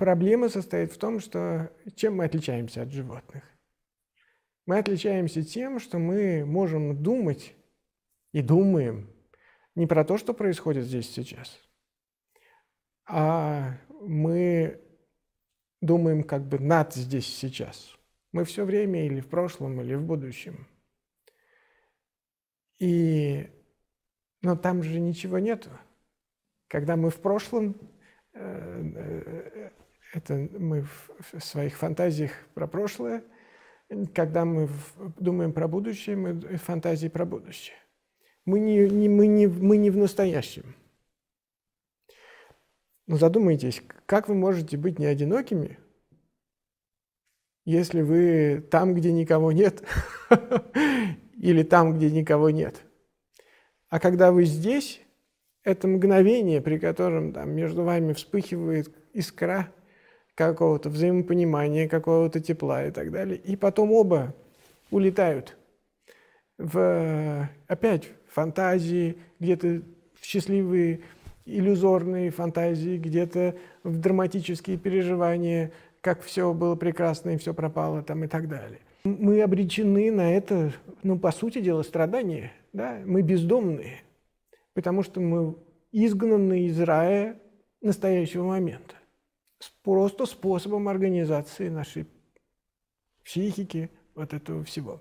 Проблема состоит в том, что чем мы отличаемся от животных? Мы отличаемся тем, что мы можем думать и думаем не про то, что происходит здесь сейчас, а мы думаем как бы над здесь сейчас. Мы все время или в прошлом, или в будущем. И... Но там же ничего нету. Когда мы в прошлом, э, э, это мы в своих фантазиях про прошлое, когда мы думаем про будущее, мы фантазии про будущее. Мы не, не, мы не, мы не в настоящем. Но задумайтесь, как вы можете быть не одинокими, если вы там, где никого нет, или там, где никого нет. А когда вы здесь, это мгновение, при котором там, между вами вспыхивает искра – какого-то взаимопонимания, какого-то тепла и так далее. И потом оба улетают в, э, опять фантазии, где-то в счастливые иллюзорные фантазии, где-то в драматические переживания, как все было прекрасно и все пропало там и так далее. Мы обречены на это, ну, по сути дела, страдания, да, мы бездомные, потому что мы изгнаны из рая настоящего момента просто способом организации нашей психики, вот этого всего.